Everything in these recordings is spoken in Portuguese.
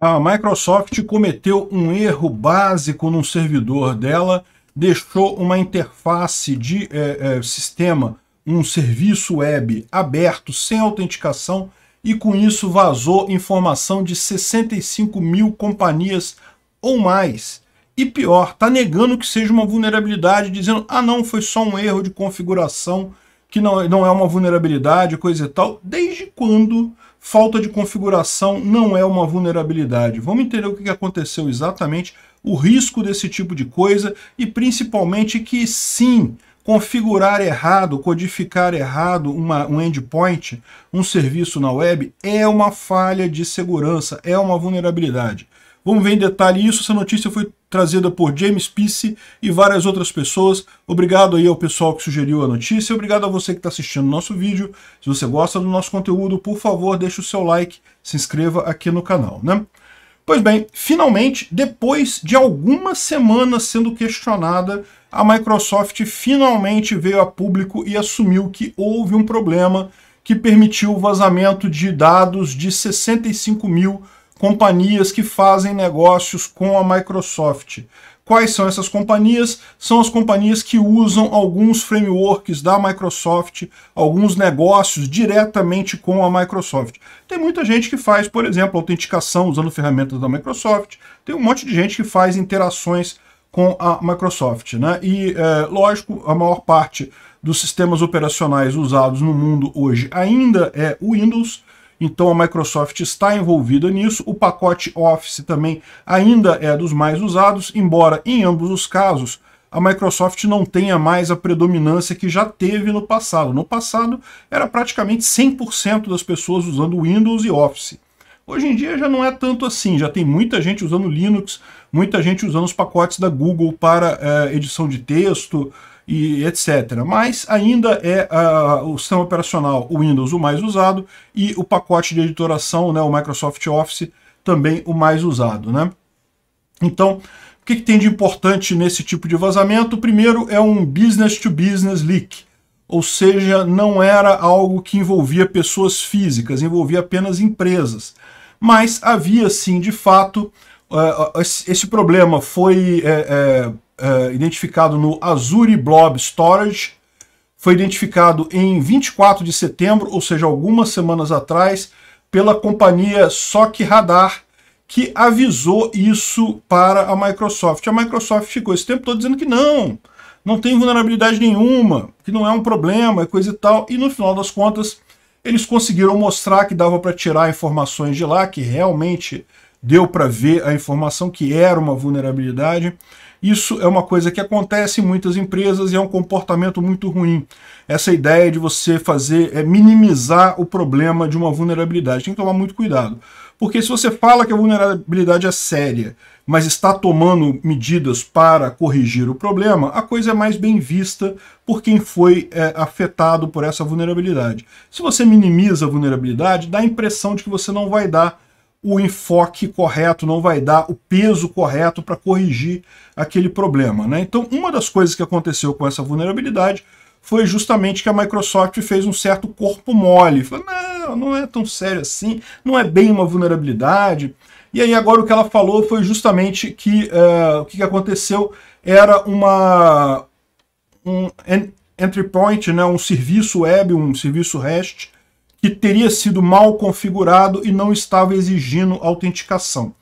A Microsoft cometeu um erro básico num servidor dela, deixou uma interface de é, é, sistema, um serviço web aberto, sem autenticação, e com isso vazou informação de 65 mil companhias ou mais. E pior, está negando que seja uma vulnerabilidade, dizendo, ah não, foi só um erro de configuração, que não, é, não é uma vulnerabilidade, coisa e tal. Desde quando falta de configuração não é uma vulnerabilidade? Vamos entender o que aconteceu exatamente, o risco desse tipo de coisa e principalmente que sim, configurar errado, codificar errado uma, um endpoint, um serviço na web, é uma falha de segurança, é uma vulnerabilidade. Vamos ver em detalhe isso. Essa notícia foi trazida por James Peace e várias outras pessoas. Obrigado aí ao pessoal que sugeriu a notícia. Obrigado a você que está assistindo o nosso vídeo. Se você gosta do nosso conteúdo, por favor, deixe o seu like, se inscreva aqui no canal, né? Pois bem, finalmente, depois de algumas semanas sendo questionada, a Microsoft finalmente veio a público e assumiu que houve um problema que permitiu o vazamento de dados de 65 mil companhias que fazem negócios com a Microsoft. Quais são essas companhias? São as companhias que usam alguns frameworks da Microsoft, alguns negócios diretamente com a Microsoft. Tem muita gente que faz, por exemplo, autenticação usando ferramentas da Microsoft. Tem um monte de gente que faz interações com a Microsoft. Né? E, é, lógico, a maior parte dos sistemas operacionais usados no mundo hoje ainda é o Windows, então a Microsoft está envolvida nisso. O pacote Office também ainda é dos mais usados, embora em ambos os casos a Microsoft não tenha mais a predominância que já teve no passado. No passado era praticamente 100% das pessoas usando Windows e Office. Hoje em dia já não é tanto assim, já tem muita gente usando Linux, muita gente usando os pacotes da Google para é, edição de texto, e etc. Mas ainda é uh, o sistema operacional o Windows o mais usado e o pacote de editoração, né, o Microsoft Office, também o mais usado. Né? Então, o que, que tem de importante nesse tipo de vazamento? O primeiro é um business-to-business -business leak, ou seja, não era algo que envolvia pessoas físicas, envolvia apenas empresas. Mas havia sim, de fato, eh, eh, esse problema foi eh, uh, identificado no Azure Blob Storage, foi identificado em 24 de setembro, ou seja, algumas semanas atrás, pela companhia SOC Radar, que avisou isso para a Microsoft. A Microsoft ficou esse tempo todo dizendo que não, não tem vulnerabilidade nenhuma, que não é um problema, é coisa e tal. E no final das contas, eles conseguiram mostrar que dava para tirar informações de lá, que realmente deu para ver a informação que era uma vulnerabilidade. Isso é uma coisa que acontece em muitas empresas e é um comportamento muito ruim. Essa ideia de você fazer é minimizar o problema de uma vulnerabilidade. Tem que tomar muito cuidado. Porque se você fala que a vulnerabilidade é séria, mas está tomando medidas para corrigir o problema, a coisa é mais bem vista por quem foi é, afetado por essa vulnerabilidade. Se você minimiza a vulnerabilidade, dá a impressão de que você não vai dar o enfoque correto, não vai dar o peso correto para corrigir aquele problema. Né? Então, uma das coisas que aconteceu com essa vulnerabilidade foi justamente que a Microsoft fez um certo corpo mole. Falou, não, não é tão sério assim, não é bem uma vulnerabilidade. E aí agora o que ela falou foi justamente que uh, o que aconteceu era uma um entry point, né, um serviço web, um serviço REST, que teria sido mal configurado e não estava exigindo autenticação.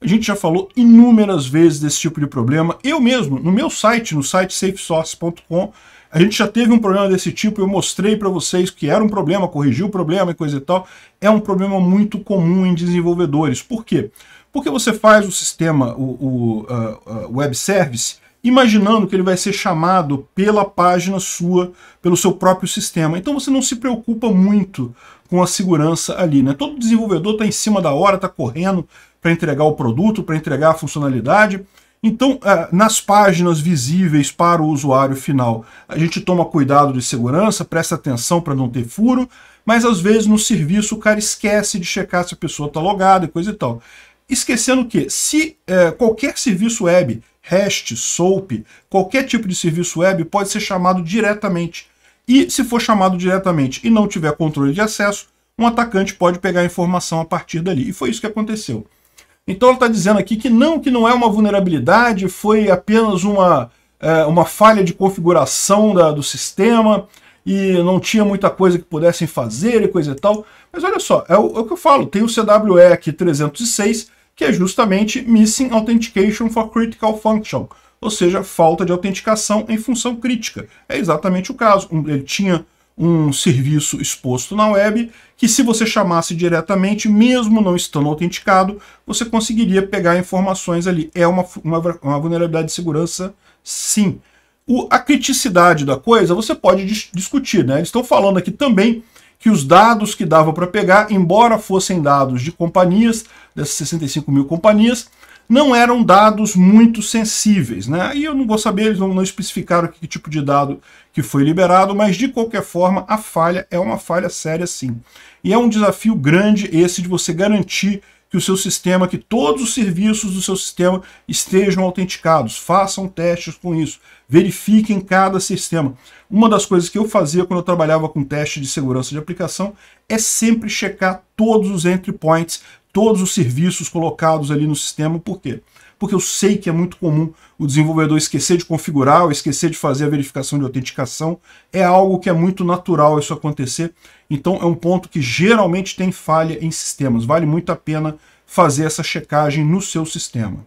A gente já falou inúmeras vezes desse tipo de problema. Eu mesmo, no meu site, no site safesource.com, a gente já teve um problema desse tipo, eu mostrei para vocês que era um problema, corrigiu o problema e coisa e tal. É um problema muito comum em desenvolvedores. Por quê? Porque você faz o sistema, o, o uh, uh, web service, imaginando que ele vai ser chamado pela página sua, pelo seu próprio sistema. Então você não se preocupa muito com a segurança ali. Né? Todo desenvolvedor está em cima da hora, está correndo para entregar o produto, para entregar a funcionalidade. Então, é, nas páginas visíveis para o usuário final, a gente toma cuidado de segurança, presta atenção para não ter furo, mas às vezes no serviço o cara esquece de checar se a pessoa está logada e coisa e tal esquecendo que se é, qualquer serviço web, REST, SOAP, qualquer tipo de serviço web pode ser chamado diretamente. E se for chamado diretamente e não tiver controle de acesso, um atacante pode pegar a informação a partir dali. E foi isso que aconteceu. Então ela está dizendo aqui que não, que não é uma vulnerabilidade, foi apenas uma, é, uma falha de configuração da, do sistema e não tinha muita coisa que pudessem fazer e coisa e tal. Mas olha só, é o, é o que eu falo, tem o CWE aqui 306, que é justamente Missing Authentication for Critical Function, ou seja, falta de autenticação em função crítica. É exatamente o caso. Ele tinha um serviço exposto na web que se você chamasse diretamente, mesmo não estando autenticado, você conseguiria pegar informações ali. É uma, uma, uma vulnerabilidade de segurança, sim. O, a criticidade da coisa você pode dis discutir, né? Eles estão falando aqui também que os dados que dava para pegar, embora fossem dados de companhias, dessas 65 mil companhias, não eram dados muito sensíveis. Né? Aí eu não vou saber, eles não, não especificaram que tipo de dado que foi liberado, mas de qualquer forma a falha é uma falha séria sim. E é um desafio grande esse de você garantir que o seu sistema, que todos os serviços do seu sistema estejam autenticados. Façam testes com isso. Verifiquem cada sistema. Uma das coisas que eu fazia quando eu trabalhava com teste de segurança de aplicação é sempre checar todos os entry points, todos os serviços colocados ali no sistema. Por quê? porque eu sei que é muito comum o desenvolvedor esquecer de configurar ou esquecer de fazer a verificação de autenticação. É algo que é muito natural isso acontecer. Então é um ponto que geralmente tem falha em sistemas. Vale muito a pena fazer essa checagem no seu sistema.